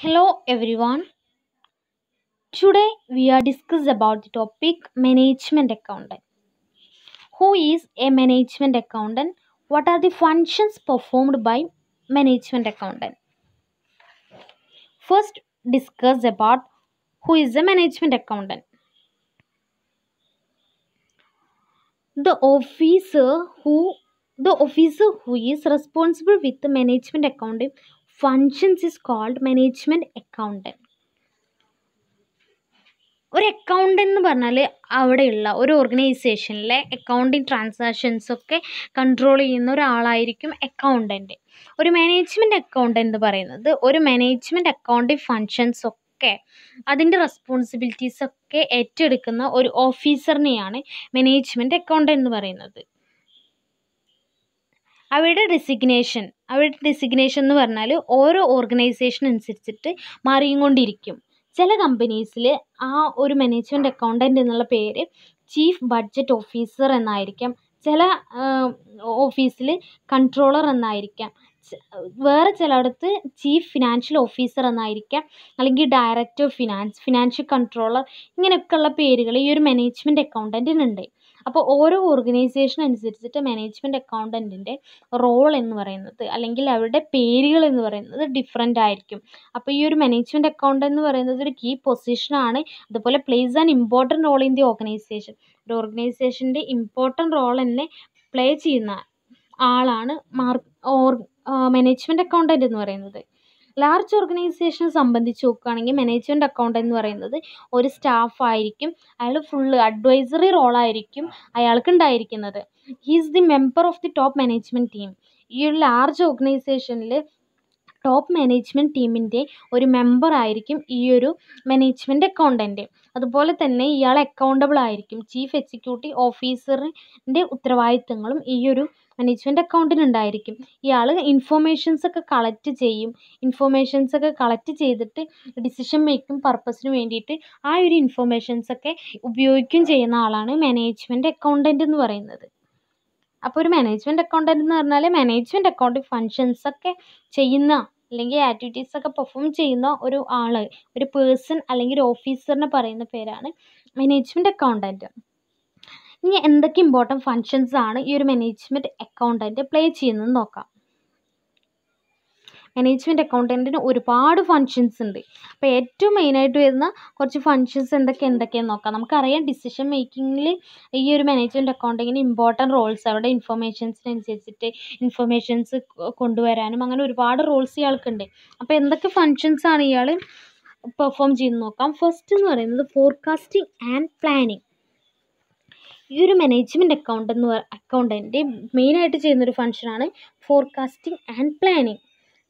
Hello everyone. Today we are discuss about the topic management accountant. Who is a management accountant? What are the functions performed by management accountant? First discuss about who is a management accountant. The officer who the officer who is responsible with the management accounting functions is called management accountant ഒരു account എന്ന് പറഞ്ഞാൽ അവിടെയുള്ള ഒരു ഓർഗനൈസേഷനിലെ accounting transactions ഒക്കെ control ചെയ്യുന്ന ഒരാളായിരിക്കും accountant ഒരു മാനേജ്മെൻറ്റ് അക്കൗണ്ട് എന്ന് പറയുന്നത് ഒരു മാനേജ്മെൻറ്റ് അക്കൗണ്ടിങ് ഫങ്ഷൻസ് ഒക്കെ അതിൻ്റെ റെസ്പോൺസിബിലിറ്റീസ് ഒക്കെ ഏറ്റെടുക്കുന്ന ഒരു ഓഫീസറിനെയാണ് മാനേജ്മെൻറ്റ് അക്കൗണ്ട് എന്ന് പറയുന്നത് അവരുടെ ഡെസിഗ്നേഷൻ അവരുടെ ഡെസിഗ്നേഷൻ എന്ന് പറഞ്ഞാൽ ഓരോ ഓർഗനൈസേഷൻ അനുസരിച്ചിട്ട് മാറിയും കൊണ്ടിരിക്കും ചില കമ്പനീസിൽ ആ ഒരു മാനേജ്മെൻറ്റ് അക്കൗണ്ടൻ്റ് എന്നുള്ള പേര് ചീഫ് ബഡ്ജറ്റ് ഓഫീസർ എന്നായിരിക്കാം ചില ഓഫീസിൽ കൺട്രോളർ എന്നായിരിക്കാം വേറെ ചിലയിടത്ത് ചീഫ് ഫിനാൻഷ്യൽ ഓഫീസർ എന്നായിരിക്കാം അല്ലെങ്കിൽ director of finance financial controller ഇങ്ങനെയൊക്കെയുള്ള പേരുകൾ ഈ ഒരു മാനേജ്മെൻറ്റ് അക്കൗണ്ടൻറ്റിനുണ്ട് അപ്പോൾ ഓരോ ഓർഗനൈസേഷൻ അനുസരിച്ചിട്ട് മാനേജ്മെൻറ്റ് അക്കൗണ്ടൻറ്റിൻ്റെ റോൾ എന്ന് പറയുന്നത് അല്ലെങ്കിൽ അവരുടെ പേരുകൾ എന്ന് പറയുന്നത് ഡിഫറെൻ്റ് ആയിരിക്കും അപ്പോൾ ഈ ഒരു മാനേജ്മെൻറ്റ് അക്കൗണ്ട് എന്ന് പറയുന്നത് ഒരു കീ പൊസിഷനാണ് അതുപോലെ place an important role in the organisation ഒരു ഓർഗനൈസേഷൻ്റെ ഇമ്പോർട്ടൻറ്റ് റോൾ തന്നെ പ്ലേ ചെയ്യുന്ന ആളാണ് മാർ ഓർ മാനേജ്മെൻറ്റ് അക്കൗണ്ടൻ്റ് എന്ന് പറയുന്നത് ലാർജ് ഓർഗനൈസേഷനെ സംബന്ധിച്ച് നോക്കുകയാണെങ്കിൽ മാനേജ്മെൻറ്റ് അക്കൗണ്ട് എന്ന് പറയുന്നത് ഒരു സ്റ്റാഫായിരിക്കും അയാൾ ഫുള്ള് അഡ്വൈസറി റോളായിരിക്കും അയാൾക്ക് ഉണ്ടായിരിക്കുന്നത് he is the member of the top management team ഈ ഒരു ലാർജ് ഓർഗനൈസേഷനിൽ ടോപ്പ് മാനേജ്മെൻറ്റ് ടീമിൻ്റെ ഒരു മെമ്പർ ഈ ഈയൊരു മാനേജ്മെൻറ്റ് അക്കൗണ്ടൻ്റ് അതുപോലെ തന്നെ ഇയാൾ അക്കൗണ്ടബിൾ ആയിരിക്കും ചീഫ് എക്സിക്യൂട്ടീവ് ഓഫീസറിൻ്റെ ഉത്തരവാദിത്തങ്ങളും ഈയൊരു മാനേജ്മെൻറ്റ് അക്കൗണ്ടിന് ഉണ്ടായിരിക്കും ഇയാൾ ഇൻഫോർമേഷൻസൊക്കെ കളക്ട് ചെയ്യും ഇൻഫോർമേഷൻസൊക്കെ കളക്ട് ചെയ്തിട്ട് ഡിസിഷൻ മേക്കിംഗ് പർപ്പസിന് വേണ്ടിയിട്ട് ആ ഒരു ഇൻഫോർമേഷൻസൊക്കെ ഉപയോഗിക്കുകയും ചെയ്യുന്ന ആളാണ് മാനേജ്മെൻറ്റ് അക്കൗണ്ടൻ്റ് എന്ന് പറയുന്നത് അപ്പോൾ ഒരു മാനേജ്മെൻറ്റ് അക്കൗണ്ടൻ്റ് എന്ന് പറഞ്ഞാൽ മാനേജ്മെൻറ്റ് അക്കൗണ്ട് ഫങ്ഷൻസൊക്കെ ചെയ്യുന്ന അല്ലെങ്കിൽ ഒക്കെ പെർഫോം ചെയ്യുന്ന ഒരു ആൾ ഒരു പേഴ്സൺ അല്ലെങ്കിൽ ഒരു ഓഫീസറിന് പറയുന്ന പേരാണ് മാനേജ്മെൻറ്റ് അക്കൗണ്ടൻറ്റ് ഇനി എന്തൊക്കെ ഇമ്പോർട്ടൻറ്റ് ഫങ്ഷൻസാണ് ഈ ഒരു മാനേജ്മെൻറ്റ് അക്കൗണ്ടൻറ്റ് പ്ലേ ചെയ്യുന്നതെന്ന് നോക്കാം മാനേജ്മെൻറ്റ് അക്കൗണ്ടൻറ്റിന് ഒരുപാട് ഫങ്ഷൻസ് ഉണ്ട് അപ്പോൾ ഏറ്റവും മെയിനായിട്ട് വരുന്ന കുറച്ച് ഫങ്ഷൻസ് എന്തൊക്കെ എന്തൊക്കെയെന്ന് നോക്കാം നമുക്കറിയാം ഡിസിഷൻ മേക്കിങ്ങിൽ ഈ ഒരു മാനേജ്മെൻറ്റ് അക്കൗണ്ടിങ്ങിന് ഇമ്പോർട്ടൻറ്റ് റോൾസ് അവരുടെ ഇൻഫർമേഷൻസിനനുസരിച്ചിട്ട് ഇൻഫർമേഷൻസ് കൊണ്ടുവരാനും അങ്ങനെ ഒരുപാട് റോൾസ് ഇയാൾക്കുണ്ട് അപ്പോൾ എന്തൊക്കെ ഫങ്ഷൻസ് ആണ് ഇയാൾ പെർഫോം ചെയ്ത് നോക്കാം ഫസ്റ്റ് എന്ന് പറയുന്നത് ഫോർകാസ്റ്റിംഗ് ആൻഡ് പ്ലാനിങ് ഈ ഒരു മാനേജ്മെൻറ്റ് അക്കൗണ്ട് എന്ന് അക്കൗണ്ടൻ്റെ മെയിനായിട്ട് ചെയ്യുന്നൊരു ഫങ്ഷനാണ് forecasting and planning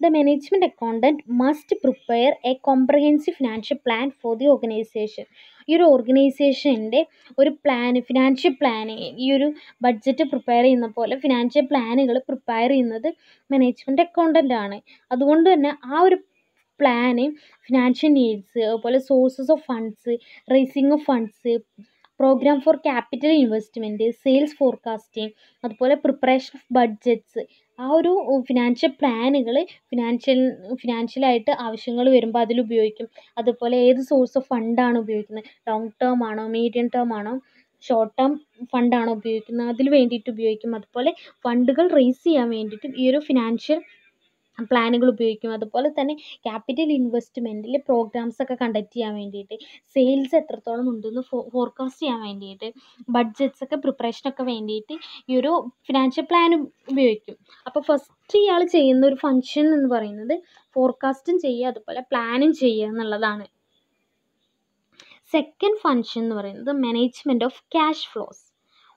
the management accountant must prepare a comprehensive financial plan for the organisation ഈ ഒരു ഓർഗനൈസേഷൻ്റെ ഒരു പ്ലാൻ ഫിനാൻഷ്യൽ പ്ലാനിങ് ഈ ഒരു ബഡ്ജറ്റ് പ്രിപ്പയർ ചെയ്യുന്ന പോലെ ഫിനാൻഷ്യൽ പ്ലാനുകൾ പ്രിപ്പയർ ചെയ്യുന്നത് മാനേജ്മെൻറ്റ് അക്കൗണ്ടൻ്റ് ആണ് അതുകൊണ്ട് തന്നെ ആ ഒരു പ്ലാന് ഫിനാൻഷ്യൽ നീഡ്സ് അതുപോലെ sources of funds raising of funds programme for capital investment sales forecasting അതുപോലെ പ്രിപ്പറേഷൻ ഓഫ് ബഡ്ജറ്റ്സ് ആ ഒരു ഫിനാൻഷ്യൽ പ്ലാനുകൾ ഫിനാൻഷ്യൽ ഫിനാൻഷ്യലായിട്ട് ആവശ്യങ്ങൾ വരുമ്പോൾ അതിൽ ഉപയോഗിക്കും അതുപോലെ ഏത് സോഴ്സ് ഓഫ് ഫണ്ടാണ് ഉപയോഗിക്കുന്നത് ലോങ് ടേം ആണോ മീഡിയം ടേം ആണോ ഷോർട്ട് ടേം ഫണ്ടാണോ ഉപയോഗിക്കുന്നത് അതിന് വേണ്ടിയിട്ട് ഉപയോഗിക്കും അതുപോലെ ഫണ്ടുകൾ റേസ് ചെയ്യാൻ വേണ്ടിയിട്ടും ഈ ഒരു ഫിനാൻഷ്യൽ പ്ലാനുകൾ ഉപയോഗിക്കും അതുപോലെ തന്നെ ക്യാപിറ്റൽ ഇൻവെസ്റ്റ്മെൻറ്റിൽ പ്രോഗ്രാംസ് ഒക്കെ കണ്ടക്ട് ചെയ്യാൻ വേണ്ടിയിട്ട് സെയിൽസ് എത്രത്തോളം ഉണ്ടെന്ന് ഫോർകാസ്റ്റ് ചെയ്യാൻ വേണ്ടിയിട്ട് ബഡ്ജറ്റ്സ് ഒക്കെ പ്രിപ്പറേഷനൊക്കെ വേണ്ടിയിട്ട് ഈ ഒരു ഫിനാൻഷ്യൽ പ്ലാൻ ഉപയോഗിക്കും അപ്പോൾ ഫസ്റ്റ് ഇയാൾ ചെയ്യുന്ന ഒരു ഫങ്ഷൻ എന്ന് പറയുന്നത് ഫോർകാസ്റ്റും ചെയ്യുക അതുപോലെ പ്ലാനും ചെയ്യുക എന്നുള്ളതാണ് സെക്കൻഡ് ഫങ്ഷൻ എന്ന് പറയുന്നത് മാനേജ്മെൻറ്റ് ഓഫ് ക്യാഷ് ഫ്ലോസ്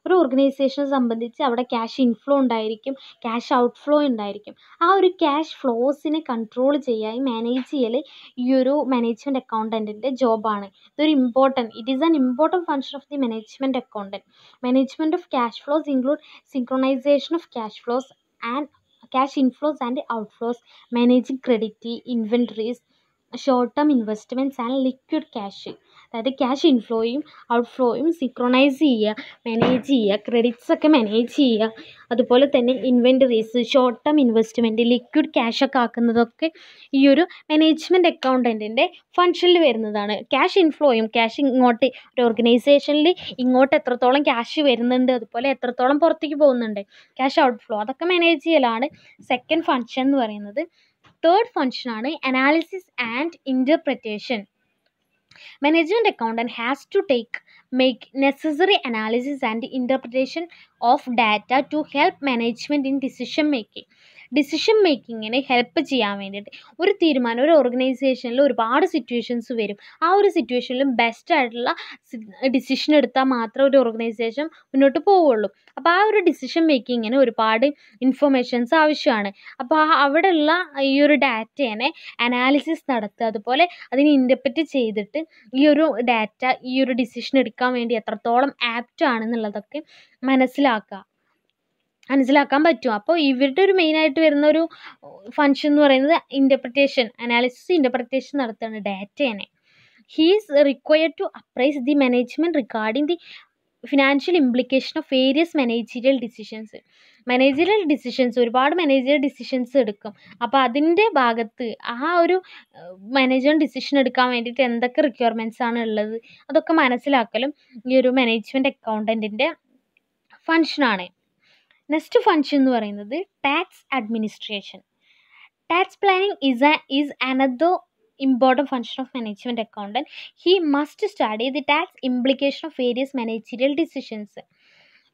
ഒരു ഓർഗനൈസേഷനെ സംബന്ധിച്ച് അവിടെ ക്യാഷ് ഇൻഫ്ലോ ഉണ്ടായിരിക്കും ക്യാഷ് ഔട്ട്ഫ്ലോ ഉണ്ടായിരിക്കും ആ ഒരു ക്യാഷ് ഫ്ലോസിനെ കൺട്രോൾ ചെയ്യാൻ മാനേജ് ചെയ്യൽ ഈ ഒരു മാനേജ്മെൻറ്റ് അക്കൗണ്ടൻറ്റിൻ്റെ ജോബാണ് ഇതൊരു important it is an important function of the management accountant management of cash flows include synchronisation of cash flows and cash inflows and outflows managing credit inventories short term investments and liquid cash അതായത് cash ഇൻഫ്ലോയും ഔട്ട്ഫ്ലോയും synchronise ചെയ്യുക manage ചെയ്യുക credits ഒക്കെ manage ചെയ്യുക അതുപോലെ തന്നെ inventories short term investment liquid cash ഒക്കെ ആക്കുന്നതൊക്കെ ഈ ഒരു മാനേജ്മെൻറ്റ് അക്കൗണ്ടൻറ്റിൻ്റെ ഫങ്ഷനിൽ വരുന്നതാണ് ക്യാഷ് ഇൻഫ്ലോയും ക്യാഷ് ഇങ്ങോട്ട് ഒരു ഓർഗനൈസേഷനിൽ ഇങ്ങോട്ട് എത്രത്തോളം ക്യാഷ് വരുന്നുണ്ട് അതുപോലെ എത്രത്തോളം പുറത്തേക്ക് പോകുന്നുണ്ട് ക്യാഷ് ഔട്ട്ഫ്ലോ അതൊക്കെ മാനേജ് ചെയ്യലാണ് സെക്കൻഡ് ഫങ്ഷൻ എന്ന് പറയുന്നത് തേർഡ് ഫങ്ഷനാണ് analysis and interpretation Management accountant has to take make necessary analysis and interpretation of data to help management in decision making. Decision മേക്കിങ്ങിന് ഹെൽപ്പ് ചെയ്യാൻ വേണ്ടിയിട്ട് ഒരു തീരുമാനം ഒരു ഓർഗനൈസേഷനിൽ ഒരുപാട് സിറ്റുവേഷൻസ് വരും ആ ഒരു സിറ്റുവേഷനിലും ബെസ്റ്റ് ആയിട്ടുള്ള ഡിസിഷൻ എടുത്താൽ മാത്രമേ ഒരു ഓർഗനൈസേഷൻ മുന്നോട്ട് പോവുള്ളൂ അപ്പോൾ ആ ഒരു ഡിസിഷൻ മേക്കിങ്ങിന് ഒരുപാട് ഇൻഫർമേഷൻസ് ആവശ്യമാണ് അപ്പോൾ അവിടെയുള്ള ഈ ഒരു ഡാറ്റേനെ അനാലിസിസ് നടത്തുക അതുപോലെ അതിനെ ഇൻ്റർപ്രറ്റ് ചെയ്തിട്ട് ഈ ഒരു ഡാറ്റ ഈ ഒരു ഡിസിഷൻ എടുക്കാൻ വേണ്ടി എത്രത്തോളം ആപ്റ്റ് ആണെന്നുള്ളതൊക്കെ മനസ്സിലാക്കുക മനസ്സിലാക്കാൻ പറ്റും അപ്പോൾ ഇവരുടെ ഒരു മെയിനായിട്ട് വരുന്ന ഒരു ഫങ്ഷൻ എന്ന് പറയുന്നത് ഇൻ്റർപ്രിറ്റേഷൻ അനാലിസിസ് ഇൻ്റർപ്രിറ്റേഷൻ നടത്തുകയാണ് ഡാറ്റേനെ he's required to appraise the management regarding the financial implication of various managerial decisions managerial decisions ഒരുപാട് മാനേജീരിയൽ ഡിസിഷൻസ് എടുക്കും അപ്പോൾ അതിൻ്റെ ഭാഗത്ത് ആ ഒരു മാനേജർ ഡിസിഷൻ എടുക്കാൻ വേണ്ടിയിട്ട് എന്തൊക്കെ റിക്വയർമെൻറ്റ്സ് ആണ് ഉള്ളത് അതൊക്കെ മനസ്സിലാക്കലും ഈ ഒരു മാനേജ്മെൻറ്റ് അക്കൗണ്ടൻറ്റിൻ്റെ ഫങ്ഷനാണ് നെക്സ്റ്റ് ഫങ്ഷൻ എന്ന് പറയുന്നത് tax administration tax planning is a is another important function of management accountant he must start ചെയ്ത് tax implication of various managerial decisions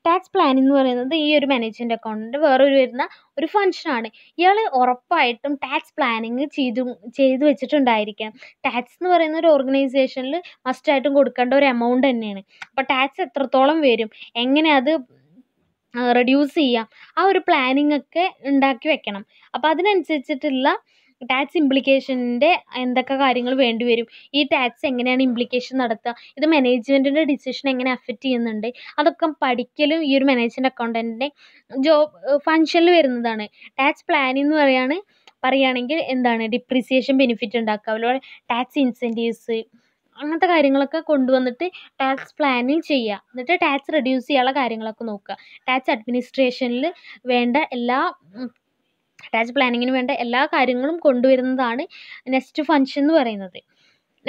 tax plan എന്ന് പറയുന്നത് ഈ ഒരു മാനേജ്മെൻറ്റ് അക്കൗണ്ടിൻ്റെ വേറൊരു വരുന്ന ഒരു ഫങ്ഷനാണ് ഇയാൾ ഉറപ്പായിട്ടും ടാക്സ് പ്ലാനിങ് ചെയ്തു ചെയ്ത് വെച്ചിട്ടുണ്ടായിരിക്കാം ടാക്സ് എന്ന് പറയുന്ന ഒരു ഓർഗനൈസേഷനിൽ മസ്റ്റായിട്ടും കൊടുക്കേണ്ട ഒരു എമൗണ്ട് തന്നെയാണ് അപ്പോൾ ടാക്സ് എത്രത്തോളം വരും എങ്ങനെ അത് റെഡ്യൂസ് ചെയ്യാം ആ ഒരു പ്ലാനിംഗ് ഒക്കെ ഉണ്ടാക്കി വെക്കണം അപ്പോൾ അതിനനുസരിച്ചിട്ടുള്ള ടാക്സ് ഇംപ്ലിക്കേഷൻ്റെ എന്തൊക്കെ കാര്യങ്ങൾ വേണ്ടിവരും ഈ ടാക്സ് എങ്ങനെയാണ് ഇംപ്ലിക്കേഷൻ നടത്തുക ഇത് മാനേജ്മെൻറ്റിൻ്റെ ഡിസിഷൻ എങ്ങനെ അഫക്റ്റ് ചെയ്യുന്നുണ്ട് അതൊക്കെ പഠിക്കലും ഈ ഒരു മാനേജ്മെൻറ്റ് അക്കൗണ്ടൻറ്റിൻ്റെ ജോബ് ഫങ്ഷനിൽ വരുന്നതാണ് ടാക്സ് പ്ലാനിംഗ് എന്ന് പറയുകയാണ് പറയുകയാണെങ്കിൽ എന്താണ് ഡിപ്രിസിയേഷൻ ബെനിഫിറ്റ് ഉണ്ടാക്കുക അതുപോലെ ടാക്സ് ഇൻസെൻറ്റീവ്സ് അങ്ങനത്തെ കാര്യങ്ങളൊക്കെ കൊണ്ടുവന്നിട്ട് ടാക്സ് പ്ലാനിങ് ചെയ്യുക എന്നിട്ട് ടാക്സ് റെഡ്യൂസ് ചെയ്യാനുള്ള കാര്യങ്ങളൊക്കെ നോക്കുക ടാക്സ് അഡ്മിനിസ്ട്രേഷനിൽ വേണ്ട എല്ലാ ടാക്സ് പ്ലാനിങ്ങിന് വേണ്ട എല്ലാ കാര്യങ്ങളും കൊണ്ടുവരുന്നതാണ് നെക്സ്റ്റ് ഫങ്ഷൻ എന്ന് പറയുന്നത്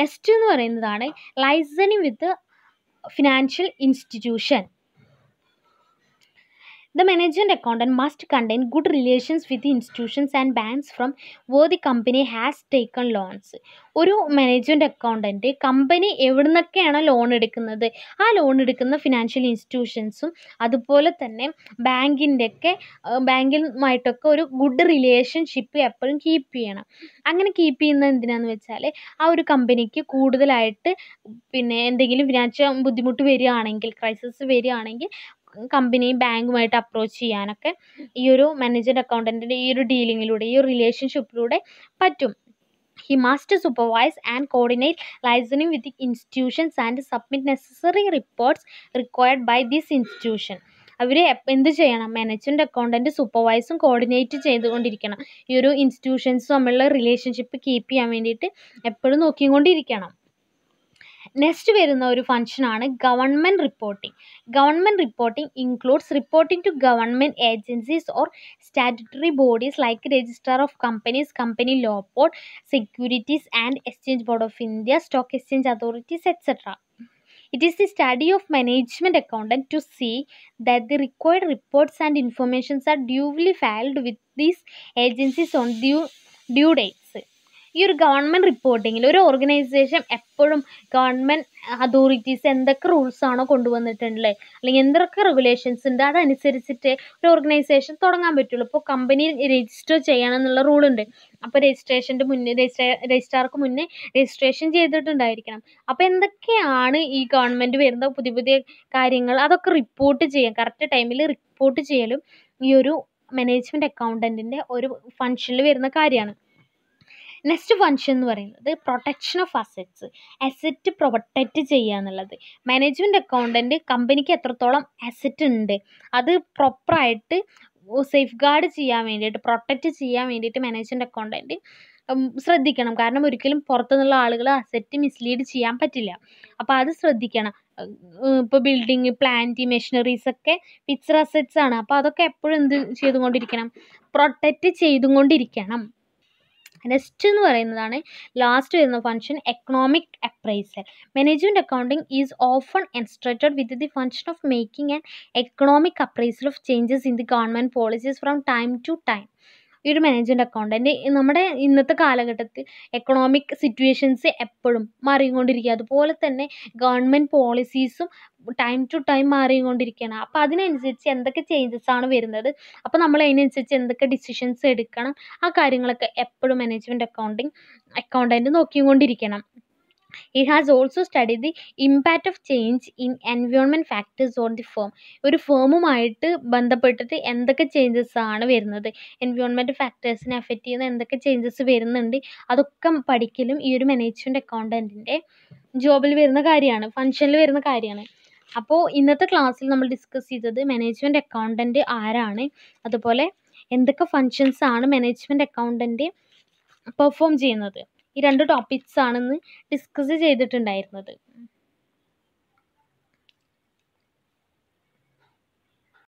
നെക്സ്റ്റ് എന്ന് പറയുന്നതാണ് liaisoning with financial institution The management accountant must contain good relations with institutions and banks from who the company has taken loans ഒരു മാനേജ്മെൻറ്റ് അക്കൗണ്ടൻറ്റ് കമ്പനി എവിടെ നിന്നൊക്കെയാണ് ലോൺ എടുക്കുന്നത് ആ ലോൺ എടുക്കുന്ന ഫിനാൻഷ്യൽ ഇൻസ്റ്റിറ്റ്യൂഷൻസും അതുപോലെ തന്നെ ബാങ്കിൻ്റെയൊക്കെ ബാങ്കുമായിട്ടൊക്കെ ഒരു ഗുഡ് റിലേഷൻഷിപ്പ് എപ്പോഴും കീപ്പ് ചെയ്യണം അങ്ങനെ കീപ്പ് ചെയ്യുന്ന എന്തിനാണെന്ന് വെച്ചാൽ ആ ഒരു കമ്പനിക്ക് കൂടുതലായിട്ട് പിന്നെ എന്തെങ്കിലും ഫിനാൻഷ്യൽ ബുദ്ധിമുട്ട് വരികയാണെങ്കിൽ ക്രൈസിസ് വരികയാണെങ്കിൽ കമ്പനിയും ബാങ്കുമായിട്ട് അപ്രോച്ച് ചെയ്യാനൊക്കെ ഈ ഒരു മാനേജ്ഡ് അക്കൗണ്ടൻറ്റിൻ്റെ ഈ ഒരു ഡീലിങ്ങിലൂടെ ഈ ഒരു റിലേഷൻഷിപ്പിലൂടെ പറ്റും he must supervise and coordinate liaisoning with institutions and submit necessary reports required by this institution അവർ എന്ത് ചെയ്യണം മാനേജ്മെൻ്റ് അക്കൗണ്ടൻറ്റ് സൂപ്പർവൈസും കോർഡിനേറ്റ് ചെയ്തുകൊണ്ടിരിക്കണം ഈ ഒരു ഇൻസ്റ്റിറ്റ്യൂഷൻസ് തമ്മിലുള്ള റിലേഷൻഷിപ്പ് കീപ്പ് ചെയ്യാൻ വേണ്ടിയിട്ട് എപ്പോഴും നോക്കിക്കൊണ്ടിരിക്കണം നെക്സ്റ്റ് വരുന്ന ഒരു ഫംഗ്ഷനാണ് government reporting government reporting includes reporting to government agencies or statutory bodies like registrar of companies company law board securities and exchange board of India stock exchange authorities etcetera it is the study of management accountant to see that the required reports and informations are duly filed with these agencies on due due dates ഈ ഒരു government റിപ്പോർട്ടിങ്ങിൽ ഒരു organisation എപ്പോഴും government authorities എന്തൊക്കെ rules ആണോ കൊണ്ടുവന്നിട്ടുള്ളത് അല്ലെങ്കിൽ എന്തൊക്കെ regulations ഉണ്ട് അതനുസരിച്ചിട്ട് ഒരു ഓർഗനൈസേഷൻ തുടങ്ങാൻ പറ്റുള്ളൂ ഇപ്പോൾ കമ്പനി രജിസ്റ്റർ ചെയ്യണമെന്നുള്ള റൂളുണ്ട് അപ്പോൾ രജിസ്ട്രേഷൻ്റെ മുന്നേ രജിസ്ട്രേ രജിസ്ട്രാർക്ക് മുന്നേ രജിസ്ട്രേഷൻ ചെയ്തിട്ടുണ്ടായിരിക്കണം അപ്പോൾ എന്തൊക്കെയാണ് ഈ ഗവൺമെൻറ് വരുന്ന പുതിയ പുതിയ കാര്യങ്ങൾ അതൊക്കെ റിപ്പോർട്ട് ചെയ്യാം കറക്റ്റ് ടൈമിൽ റിപ്പോർട്ട് ചെയ്യലും ഈ ഒരു മാനേജ്മെൻറ്റ് അക്കൗണ്ടൻറ്റിൻ്റെ ഒരു ഫങ്ഷനിൽ വരുന്ന കാര്യമാണ് നെക്സ്റ്റ് ഫങ്ഷൻ എന്ന് പറയുന്നത് protection of assets asset protect ചെയ്യുക എന്നുള്ളത് മാനേജ്മെൻറ്റ് അക്കൗണ്ടൻ്റ് കമ്പനിക്ക് എത്രത്തോളം അസറ്റ് ഉണ്ട് അത് പ്രോപ്പറായിട്ട് സേഫ് ഗാർഡ് ചെയ്യാൻ വേണ്ടിയിട്ട് പ്രൊട്ടക്റ്റ് ചെയ്യാൻ വേണ്ടിയിട്ട് മാനേജ്മെൻറ്റ് അക്കൗണ്ടൻ്റ് ശ്രദ്ധിക്കണം കാരണം ഒരിക്കലും പുറത്തുനിന്നുള്ള ആളുകൾ അസറ്റ് മിസ്ലീഡ് ചെയ്യാൻ പറ്റില്ല അപ്പോൾ അത് ശ്രദ്ധിക്കണം ഇപ്പോൾ ബിൽഡിങ് പ്ലാന്റ് മെഷീനറീസ് ഒക്കെ ഫിക്സഡ് അസറ്റ്സ് ആണ് അപ്പോൾ അതൊക്കെ എപ്പോഴും എന്ത് ചെയ്തുകൊണ്ടിരിക്കണം പ്രൊട്ടക്റ്റ് ചെയ്തുകൊണ്ടിരിക്കണം നെക്സ്റ്റ് എന്ന് പറയുന്നതാണ് ലാസ്റ്റ് വരുന്ന function economic appraisal management accounting is often instructed with the function of making and economic appraisal of changes in the government policies from time to time ഈ ഒരു മാനേജ്മെൻറ്റ് അക്കൗണ്ടൻ്റ് നമ്മുടെ ഇന്നത്തെ കാലഘട്ടത്തിൽ economic situations എപ്പോഴും മാറിക്കൊണ്ടിരിക്കുക അതുപോലെ തന്നെ ഗവൺമെൻറ് പോളിസീസും ടൈം ടു ടൈം മാറിക്കൊണ്ടിരിക്കുകയാണ് അപ്പോൾ അതിനനുസരിച്ച് എന്തൊക്കെ ചേഞ്ചസ് ആണ് വരുന്നത് അപ്പോൾ നമ്മൾ അതിനനുസരിച്ച് എന്തൊക്കെ ഡിസിഷൻസ് എടുക്കണം ആ കാര്യങ്ങളൊക്കെ എപ്പോഴും മാനേജ്മെൻറ്റ് അക്കൗണ്ടിങ് അക്കൗണ്ടൻറ്റ് നോക്കിക്കൊണ്ടിരിക്കണം it has also study the impact of change in environment factors on the firm ഒരു ഫേമുമായിട്ട് ബന്ധപ്പെട്ടിട്ട് എന്തൊക്കെ ചേഞ്ചസ് ആണ് വരുന്നത് എൻവയോൺമെൻറ്റ് ഫാക്ടേഴ്സിനെ അഫക്റ്റ് ചെയ്യുന്ന എന്തൊക്കെ ചേഞ്ചസ് വരുന്നുണ്ട് അതൊക്കെ പഠിക്കലും ഈ ഒരു മാനേജ്മെൻറ്റ് അക്കൗണ്ടൻറ്റിൻ്റെ ജോബിൽ വരുന്ന കാര്യമാണ് ഫങ്ഷനിൽ വരുന്ന കാര്യമാണ് അപ്പോൾ ഇന്നത്തെ ക്ലാസ്സിൽ നമ്മൾ ഡിസ്കസ് ചെയ്തത് മാനേജ്മെൻറ്റ് അക്കൗണ്ടൻറ്റ് ആരാണ് അതുപോലെ എന്തൊക്കെ ഫങ്ഷൻസ് ആണ് മാനേജ്മെൻറ്റ് അക്കൗണ്ടൻറ്റ് പെർഫോം ചെയ്യുന്നത് ഈ രണ്ട് ടോപ്പിക്സ് ആണെന്ന് ഡിസ്കസ് ചെയ്തിട്ടുണ്ടായിരുന്നത്